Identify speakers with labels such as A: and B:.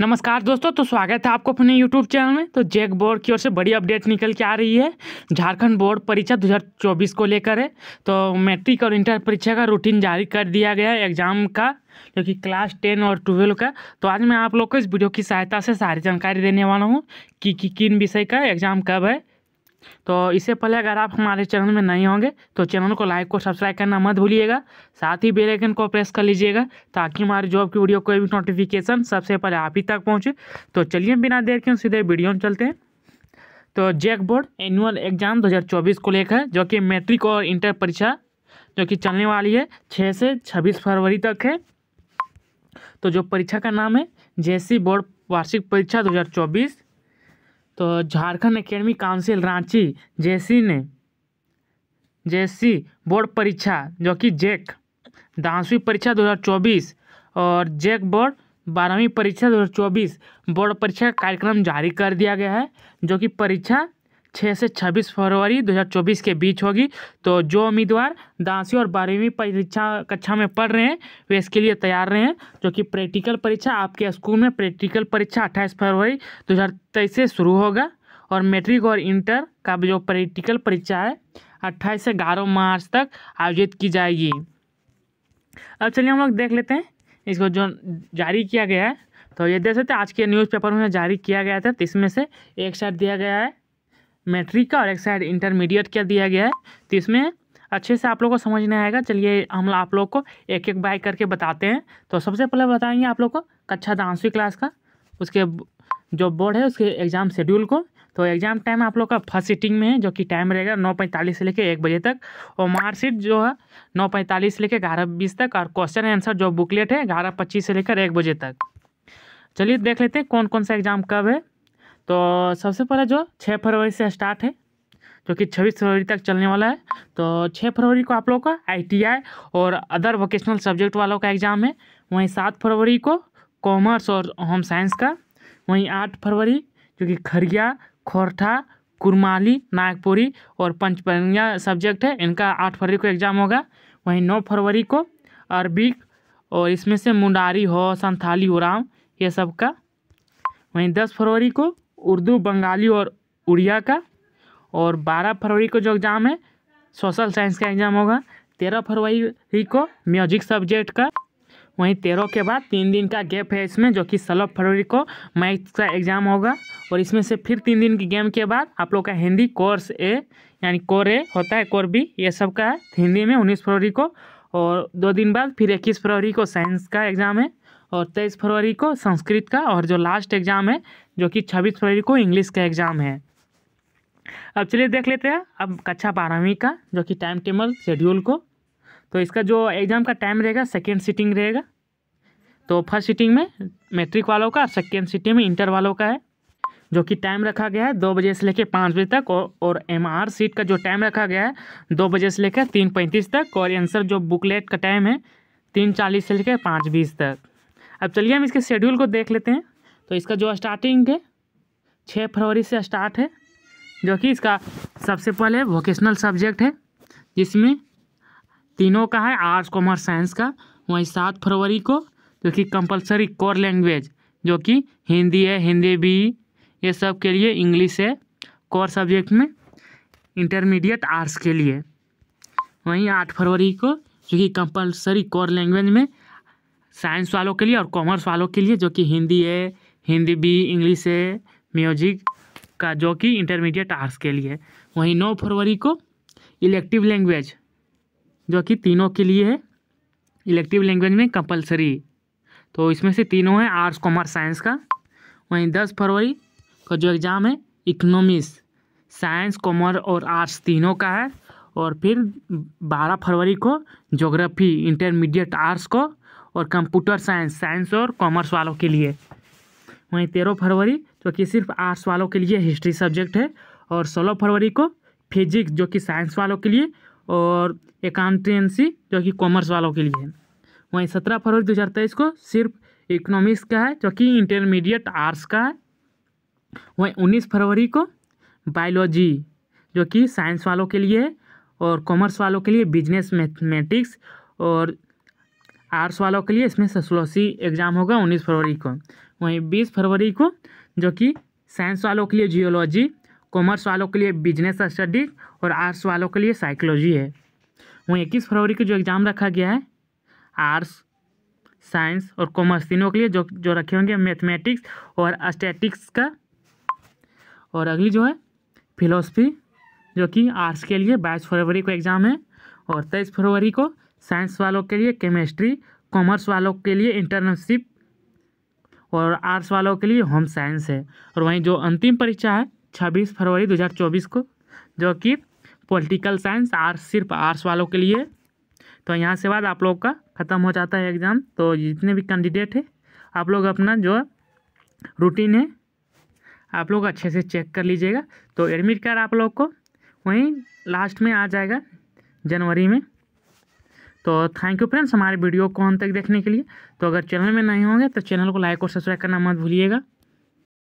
A: नमस्कार दोस्तों तो स्वागत है आपको अपने यूट्यूब चैनल में तो जैक बोर्ड की ओर से बड़ी अपडेट निकल के आ रही है झारखंड बोर्ड परीक्षा 2024 को लेकर है तो मैट्रिक और इंटर परीक्षा का रूटीन जारी कर दिया गया है एग्जाम का जो कि क्लास टेन और ट्वेल्व का तो आज मैं आप लोग को इस वीडियो की सहायता से सारी जानकारी देने वाला हूँ कि किन विषय का एग्जाम कब है तो इससे पहले अगर आप हमारे चैनल में नहीं होंगे तो चैनल को लाइक और सब्सक्राइब करना मत भूलिएगा साथ ही बेल आइकन को प्रेस कर लीजिएगा ताकि हमारी जॉब की वीडियो कोई भी नोटिफिकेशन सबसे पहले आप ही तक पहुँचे तो चलिए बिना देर के सीधे वीडियो में चलते हैं तो जैक बोर्ड एनुअल एग्जाम चौबीस को लेकर जो कि मैट्रिक और इंटर परीक्षा जो कि चलने वाली है छः से छब्बीस फरवरी तक है तो जो परीक्षा का नाम है सी बोर्ड वार्षिक परीक्षा चौबीस तो Jharkhand academy council Ranchi JC ने जेसी बोर्ड परीक्षा जो कि जेक दसवीं परीक्षा 2024 और जेक बोर्ड बारहवीं परीक्षा 2024 बोर्ड परीक्षा का कार्यक्रम जारी कर दिया गया है जो कि परीक्षा छः से छब्बीस फरवरी 2024 के बीच होगी तो जो उम्मीदवार दसवीं और बारहवीं परीक्षा कक्षा में पढ़ रहे हैं वे इसके लिए तैयार रहे हैं जो कि प्रैक्टिकल परीक्षा आपके स्कूल में प्रैक्टिकल परीक्षा अट्ठाईस फरवरी दो से शुरू होगा और मैट्रिक और इंटर का जो प्रैक्टिकल परीक्षा है अट्ठाईस से ग्यारह मार्च तक आयोजित की जाएगी अब चलिए हम लोग देख लेते हैं इसको जो जारी किया गया है तो ये देख सकते हैं आज के न्यूज़पेपर में जारी किया गया था तो इसमें से एक शर्ट दिया गया है मैट्रिक का और एक साइड इंटरमीडिएट क्या दिया गया है तो इसमें अच्छे से आप लोग को समझ नहीं आएगा चलिए हम आप लोग को एक एक बाय करके बताते हैं तो सबसे पहले बताएंगे आप लोग को कक्षा दसवीं क्लास का उसके जो बोर्ड है उसके एग्ज़ाम शेड्यूल को तो एग्ज़ाम टाइम आप लोग का फर्स्ट सीटिंग में है जो कि टाइम रहेगा नौ पैंतालीस से लेकर एक बजे तक और मार्कशीट जो है नौ पैंतालीस से लेकर ग्यारह बीस तक और क्वेश्चन आंसर जो बुकलेट है ग्यारह पच्चीस से लेकर एक बजे तक चलिए देख लेते हैं कौन कौन सा एग्ज़ाम कब है तो सबसे पहले जो छः फरवरी से स्टार्ट है जो कि छब्बीस फरवरी तक चलने वाला है तो छः फरवरी को आप लोगों का आईटीआई और अदर वोकेशनल सब्जेक्ट वालों का एग्ज़ाम है वहीं सात फरवरी को कॉमर्स और होम साइंस का वहीं आठ फरवरी जो कि खरिया खोरठा कुरमाली नागपुरी और पंचपनिया सब्जेक्ट है इनका आठ फरवरी को एग्ज़ाम होगा वहीं नौ फरवरी को अरबिक और इसमें से मुंडारी हो संथाली उराम ये सब का वहीं दस फरवरी को उर्दू बंगाली और उड़िया का और बारह फरवरी को जो एग्ज़ाम है सोशल साइंस का एग्ज़ाम होगा तेरह फरवरी को म्यूजिक सब्जेक्ट का वहीं तेरह के बाद तीन दिन का गैप है इसमें जो कि सोलह फरवरी को मैथ्स का एग्ज़ाम होगा और इसमें से फिर तीन दिन की गेम के बाद आप लोग का हिंदी कोर्स ए यानी कोर ए होता है कोर बी ये सब का है हिंदी में उन्नीस फरवरी को और दो दिन बाद फिर इक्कीस फरवरी को साइंस का एग्ज़ाम है और तेईस फरवरी को संस्कृत का और जो लास्ट एग्ज़ाम है जो कि छब्बीस फरवरी को इंग्लिश का एग्ज़ाम है अब चलिए देख लेते हैं अब कक्षा बारहवीं का जो कि टाइम टेबल शेड्यूल को तो इसका जो एग्ज़ाम का टाइम रहेगा सेकेंड सीटिंग रहेगा तो फर्स्ट सीटिंग में मैट्रिक वालों का सेकेंड सीटिंग में इंटर वालों का है जो कि टाइम रखा गया है दो बजे से लेकर पाँच बजे तक और और एम आर सीट का जो टाइम रखा गया है दो बजे से लेकर तीन पैंतीस तक और आंसर जो बुकलेट का टाइम है तीन चालीस से लेकर पाँच बीस तक अब चलिए हम इसके शेड्यूल को देख लेते हैं तो इसका जो स्टार्टिंग है छः फरवरी से स्टार्ट है जो कि इसका सबसे पहले वोकेशनल सब्जेक्ट है जिसमें तीनों का है आर्ट्स कॉमर्स साइंस का वहीं सात फरवरी को जो कि कंपलसरी कोर लैंग्वेज जो कि हिंदी है हिंदी बी ये सब के लिए इंग्लिश है कोर सब्जेक्ट में इंटरमीडिएट आर्ट्स के लिए वहीं आठ फरवरी को जो कि कंपलसरी कोर लैंग्वेज में साइंस वालों के लिए और कॉमर्स वालों के लिए जो कि हिंदी है हिंदी बी इंग्लिश है म्यूजिक का जो कि इंटरमीडिएट आर्ट्स के लिए वहीं नौ फरवरी को इलेक्टिव लैंग्वेज जो कि तीनों के लिए है इलेक्टिव लैंग्वेज में कंपलसरी तो इसमें से तीनों हैं आर्ट्स कॉमर्स साइंस का वहीं दस फरवरी का जो एग्ज़ाम है इकनॉमिक्स साइंस कॉमर्स और आर्ट्स तीनों का है और फिर बारह फरवरी को जोग्राफी इंटरमीडिएट आर्ट्स को और कंप्यूटर साइंस साइंस और कॉमर्स वालों के लिए वहीं तेरह फरवरी जो कि सिर्फ आर्ट्स वालों के लिए हिस्ट्री सब्जेक्ट है और सोलह फरवरी को फिजिक्स जो कि साइंस वालों के लिए और अकाउंटेंसी जो कि कॉमर्स वालों के लिए है वहीं सत्रह फरवरी दो हज़ार तेईस को सिर्फ इकोनॉमिक्स का है जो कि इंटरमीडिएट आर्ट्स का है वहीं उन्नीस फरवरी को बायोलॉजी जो कि साइंस वालों के लिए है और कॉमर्स वालों के लिए बिजनेस मैथमेटिक्स और आर्ट्स वालों के लिए इसमें सोशलॉजी एग्ज़ाम होगा उन्नीस फरवरी को वहीं बीस फरवरी को जो कि साइंस वालों के लिए जियोलॉजी कॉमर्स वालों के लिए बिजनेस स्टडी और आर्ट्स वालों के लिए साइकोलॉजी है वहीं इक्कीस फरवरी को जो एग्ज़ाम रखा गया है आर्ट्स साइंस और कॉमर्स तीनों के लिए जो जो रखे होंगे मैथमेटिक्स और स्टैटिक्स का और अगली जो है फिलोसफी जो कि आर्ट्स के लिए बाईस फरवरी को एग्ज़ाम है और तेईस फरवरी को साइंस वालों के लिए केमिस्ट्री कॉमर्स वालों के लिए इंटर्नशिप और आर्ट्स वालों के लिए होम साइंस है और वहीं जो अंतिम परीक्षा है छब्बीस फरवरी 2024 को जो कि पॉलिटिकल साइंस आर्ट्स सिर्फ आर्ट्स वालों के लिए तो यहाँ से बाद आप लोग का ख़त्म हो जाता है एग्ज़ाम तो जितने भी कैंडिडेट है आप लोग अपना जो रूटीन है आप लोग अच्छे से चेक कर लीजिएगा तो एडमिट कार्ड आप लोग को वहीं लास्ट में आ जाएगा जनवरी में तो थैंक यू फ्रेंड्स हमारे वीडियो को अंत तक देखने के लिए तो अगर चैनल में नहीं होंगे तो चैनल को लाइक और सब्सक्राइब करना मत भूलिएगा